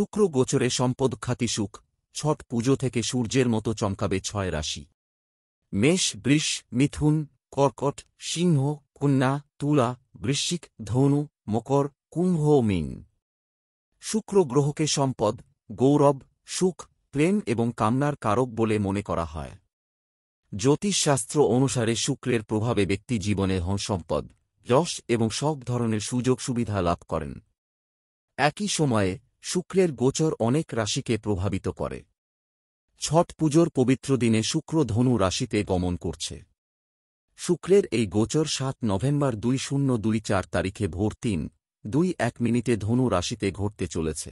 শুক্র গোচরে সম্পদ খ্যাতি সুখ ছট পুজো থেকে সূর্যের মতো চমকাবে ছয় রাশি মেষ বৃষ মিথুন কর্কট সিংহ কন্যা তুলা বৃশ্চিক ধনু মকর কুম্ভ মিন শুক্র গ্রহকে সম্পদ গৌরব সুখ প্রেম এবং কামনার কারক বলে মনে করা হয় জ্যোতিষশাস্ত্র অনুসারে শুক্রের প্রভাবে ব্যক্তি জীবনে হন সম্পদ যশ এবং সব ধরনের সুযোগ সুবিধা লাভ করেন একই সময়ে শুক্রের গোচর অনেক রাশিকে প্রভাবিত করে ছট পুজোর পবিত্র দিনে শুক্র ধনু রাশিতে গমন করছে শুক্রের এই গোচর সাত নভেম্বর দুই শূন্য দুই চার তারিখে ভোর তিন দুই এক মিনিটে ধনু রাশিতে ঘটতে চলেছে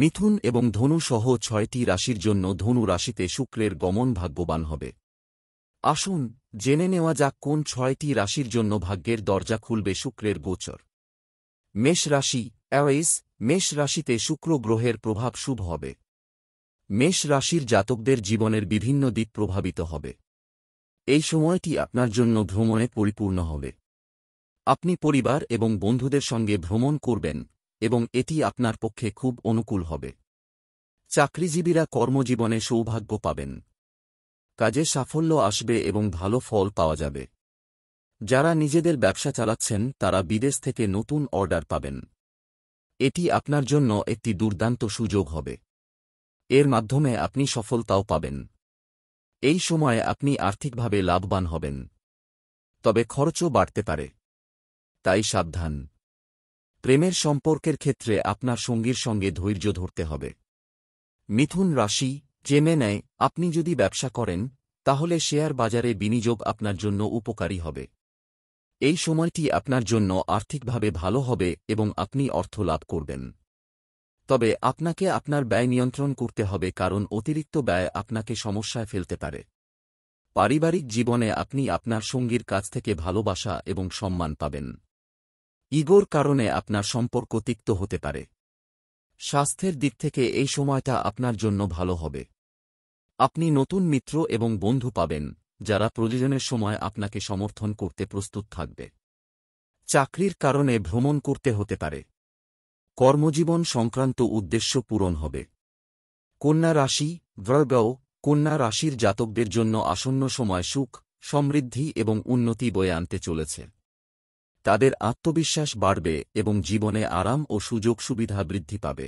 মিথুন এবং ধনু সহ ছয়টি রাশির জন্য ধনু রাশিতে শুক্রের গমন ভাগ্যবান হবে আসুন জেনে নেওয়া যাক কোন ছয়টি রাশির জন্য ভাগ্যের দরজা খুলবে শুক্রের গোচর মেষ রাশি অ্যাওয়েস মেষ রাশিতে শুক্র গ্রহের প্রভাব শুভ হবে মেষ রাশির জাতকদের জীবনের বিভিন্ন দিক প্রভাবিত হবে এই সময়টি আপনার জন্য ভ্রমণে পরিপূর্ণ হবে আপনি পরিবার এবং বন্ধুদের সঙ্গে ভ্রমণ করবেন এবং এটি আপনার পক্ষে খুব অনুকূল হবে চাকরিজীবীরা কর্মজীবনে সৌভাগ্য পাবেন কাজে সাফল্য আসবে এবং ভালো ফল পাওয়া যাবে যারা নিজেদের ব্যবসা চালাচ্ছেন তারা বিদেশ থেকে নতুন অর্ডার পাবেন এটি আপনার জন্য একটি দুর্দান্ত সুযোগ হবে এর মাধ্যমে আপনি সফলতাও পাবেন এই সময়ে আপনি আর্থিকভাবে লাভবান হবেন তবে খরচও বাড়তে পারে তাই সাবধান প্রেমের সম্পর্কের ক্ষেত্রে আপনার সঙ্গীর সঙ্গে ধৈর্য ধরতে হবে মিথুন রাশি জেনে নেয় আপনি যদি ব্যবসা করেন তাহলে শেয়ার বাজারে বিনিয়োগ আপনার জন্য উপকারী হবে এই সময়টি আপনার জন্য আর্থিকভাবে ভালো হবে এবং আপনি অর্থ লাভ করবেন তবে আপনাকে আপনার ব্যয় নিয়ন্ত্রণ করতে হবে কারণ অতিরিক্ত ব্যয় আপনাকে সমস্যায় ফেলতে পারে পারিবারিক জীবনে আপনি আপনার সঙ্গীর কাছ থেকে ভালোবাসা এবং সম্মান পাবেন ইগোর কারণে আপনার সম্পর্ক তিক্ত হতে পারে স্বাস্থ্যের দিক থেকে এই সময়টা আপনার জন্য ভালো হবে আপনি নতুন মিত্র এবং বন্ধু পাবেন যারা প্রয়োজনের সময় আপনাকে সমর্থন করতে প্রস্তুত থাকবে চাকরির কারণে ভ্রমণ করতে হতে পারে কর্মজীবন সংক্রান্ত উদ্দেশ্য পূরণ হবে কন্যা রাশি ভ্রগ কন্যা রাশির জাতকদের জন্য আসন্ন সময় সুখ সমৃদ্ধি এবং উন্নতি বয়ে আনতে চলেছে তাদের আত্মবিশ্বাস বাড়বে এবং জীবনে আরাম ও সুযোগ সুবিধা বৃদ্ধি পাবে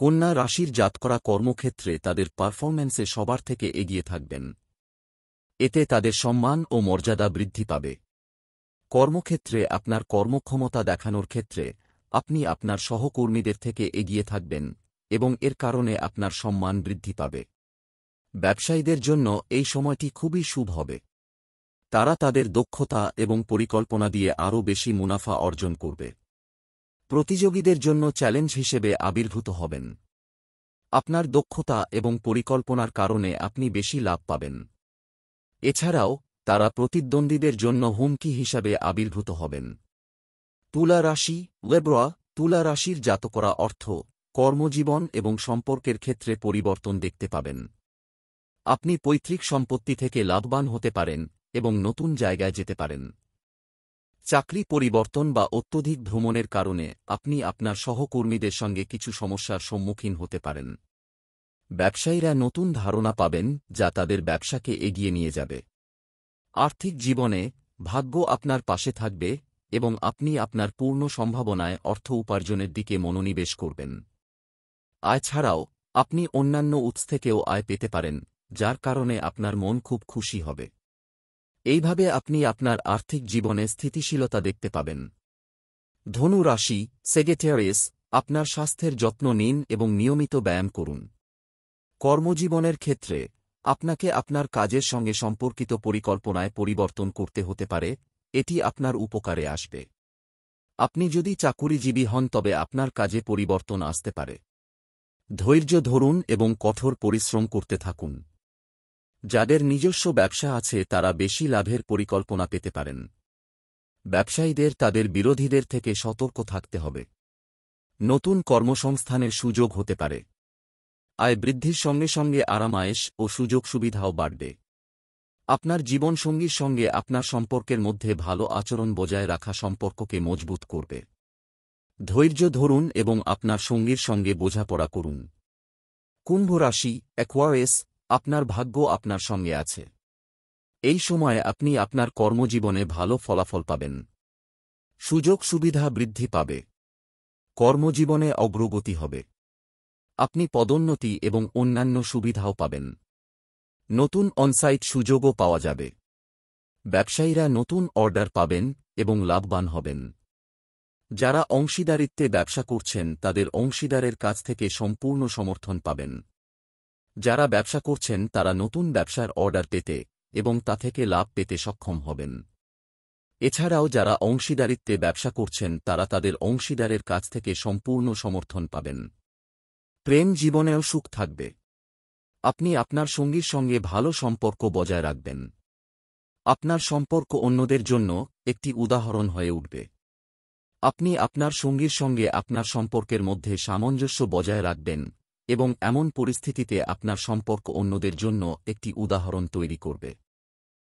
কন্যা রাশির জাতকরা কর্মক্ষেত্রে তাদের পারফরম্যান্সে সবার থেকে এগিয়ে থাকবেন এতে তাদের সম্মান ও মর্যাদা বৃদ্ধি পাবে কর্মক্ষেত্রে আপনার কর্মক্ষমতা দেখানোর ক্ষেত্রে আপনি আপনার সহকর্মীদের থেকে এগিয়ে থাকবেন এবং এর কারণে আপনার সম্মান বৃদ্ধি পাবে ব্যবসায়ীদের জন্য এই সময়টি খুবই শুভ হবে তারা তাদের দক্ষতা এবং পরিকল্পনা দিয়ে আরও বেশি মুনাফা অর্জন করবে প্রতিযোগীদের জন্য চ্যালেঞ্জ হিসেবে আবির্ভূত হবেন আপনার দক্ষতা এবং পরিকল্পনার কারণে আপনি বেশি লাভ পাবেন এছাড়াও তারা প্রতিদ্বন্দ্বীদের জন্য হুমকি হিসাবে আবির্ভূত হবেন তুলা রাশি লেব্রা তুলা রাশির জাতকরা অর্থ কর্মজীবন এবং সম্পর্কের ক্ষেত্রে পরিবর্তন দেখতে পাবেন আপনি পৈতৃক সম্পত্তি থেকে লাভবান হতে পারেন এবং নতুন জায়গায় যেতে পারেন চাকরি পরিবর্তন বা অত্যধিক ভ্রমণের কারণে আপনি আপনার সহকর্মীদের সঙ্গে কিছু সমস্যার সম্মুখীন হতে পারেন ব্যবসায়ীরা নতুন ধারণা পাবেন যা তাদের ব্যবসাকে এগিয়ে নিয়ে যাবে আর্থিক জীবনে ভাগ্য আপনার পাশে থাকবে এবং আপনি আপনার পূর্ণ সম্ভাবনায় অর্থ উপার্জনের দিকে মনোনিবেশ করবেন আয় ছাড়াও আপনি অন্যান্য উৎস থেকেও আয় পেতে পারেন যার কারণে আপনার মন খুব খুশি হবে এইভাবে আপনি আপনার আর্থিক জীবনে স্থিতিশীলতা দেখতে পাবেন ধনু রাশি সেক্রেটারিস আপনার স্বাস্থ্যের যত্ন নিন এবং নিয়মিত ব্যায়াম করুন কর্মজীবনের ক্ষেত্রে আপনাকে আপনার কাজের সঙ্গে সম্পর্কিত পরিকল্পনায় পরিবর্তন করতে হতে পারে এটি আপনার উপকারে আসবে আপনি যদি চাকুরিজীবী হন তবে আপনার কাজে পরিবর্তন আসতে পারে ধৈর্য ধরুন এবং কঠোর পরিশ্রম করতে থাকুন যাদের নিজস্ব ব্যবসা আছে তারা বেশি লাভের পরিকল্পনা পেতে পারেন ব্যবসায়ীদের তাদের বিরোধীদের থেকে সতর্ক থাকতে হবে নতুন কর্মসংস্থানের সুযোগ হতে পারে আয় বৃদ্ধির সঙ্গে সঙ্গে আরামায়েশ ও সুযোগ সুবিধাও বাড়বে আপনার জীবনসঙ্গীর সঙ্গে আপনার সম্পর্কের মধ্যে ভালো আচরণ বজায় রাখা সম্পর্ককে মজবুত করবে ধৈর্য ধরুন এবং আপনার সঙ্গীর সঙ্গে বোঝাপড়া করুন কুম্ভ রাশি অ্যাকোয়ারেস আপনার ভাগ্য আপনার সঙ্গে আছে এই সময়ে আপনি আপনার কর্মজীবনে ভালো ফলাফল পাবেন সুযোগ সুবিধা বৃদ্ধি পাবে কর্মজীবনে অগ্রগতি হবে আপনি পদোন্নতি এবং অন্যান্য সুবিধাও পাবেন নতুন অনসাইট সুযোগও পাওয়া যাবে ব্যবসায়ীরা নতুন অর্ডার পাবেন এবং লাভবান হবেন যারা অংশীদারিত্বে ব্যবসা করছেন তাদের অংশীদারের কাছ থেকে সম্পূর্ণ সমর্থন পাবেন যারা ব্যবসা করছেন তারা নতুন ব্যবসার অর্ডার পেতে এবং তা থেকে লাভ পেতে সক্ষম হবেন এছাড়াও যারা অংশীদারিত্বে ব্যবসা করছেন তারা তাদের অংশীদারের কাছ থেকে সম্পূর্ণ সমর্থন পাবেন প্রেম জীবনেও সুখ থাকবে আপনি আপনার সঙ্গীর সঙ্গে ভালো সম্পর্ক বজায় রাখবেন আপনার সম্পর্ক অন্যদের জন্য একটি উদাহরণ হয়ে উঠবে আপনি আপনার সঙ্গীর সঙ্গে আপনার সম্পর্কের মধ্যে সামঞ্জস্য বজায় রাখবেন এবং এমন পরিস্থিতিতে আপনার সম্পর্ক অন্যদের জন্য একটি উদাহরণ তৈরি করবে